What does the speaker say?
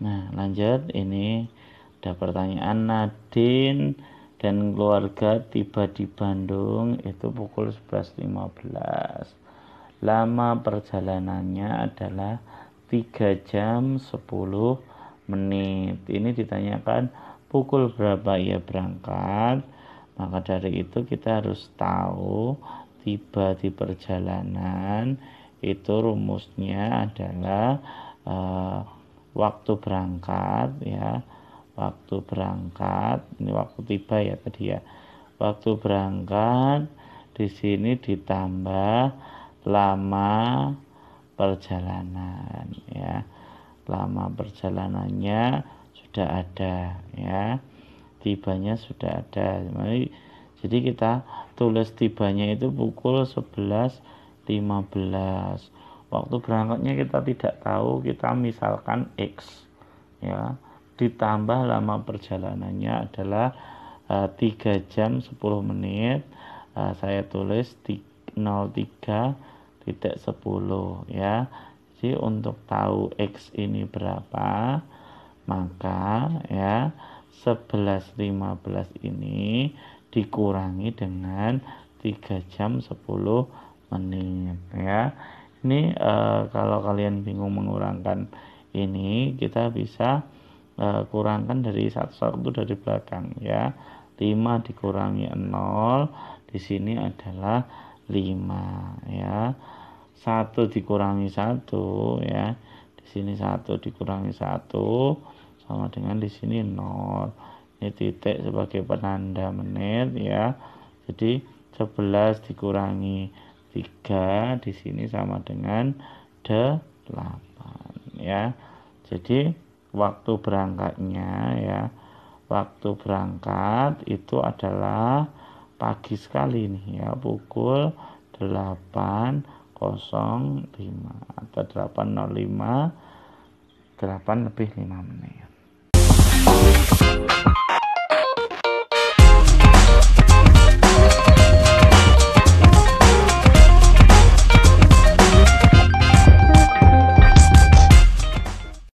Nah, lanjut ini ada pertanyaan Nadine dan keluarga tiba di Bandung itu pukul 11.15. Lama perjalanannya adalah 3 jam 10 menit. Ini ditanyakan pukul berapa ia berangkat. Maka dari itu kita harus tahu tiba di perjalanan itu rumusnya adalah uh, waktu berangkat ya waktu berangkat ini waktu tiba ya tadi ya waktu berangkat di sini ditambah lama perjalanan ya lama perjalanannya sudah ada ya tibanya sudah ada jadi kita tulis tibanya itu pukul 11.15 waktu berangkatnya kita tidak tahu kita misalkan X ya ditambah lama perjalanannya adalah uh, eh, 3 jam 10 menit uh, saya tulis 03 tidak 10 ya jadi untuk tahu X ini berapa maka ya 11.15 ini dikurangi dengan 3 jam 10 menit ya ini uh, kalau kalian bingung mengurangkan ini kita bisa uh, kurangkan dari satu satu dari belakang ya 5 dikurangi 0 di sini adalah 5 ya satu dikurangi satu ya di sini satu dikurangi satu sama dengan di sini 0 ini titik sebagai penanda menit ya jadi 11 dikurangi 3 di sini sama dengan 8 ya. Jadi waktu berangkatnya ya. Waktu berangkat itu adalah pagi sekali nih ya pukul 8.05 atau 8.05 8 lebih 5 menit.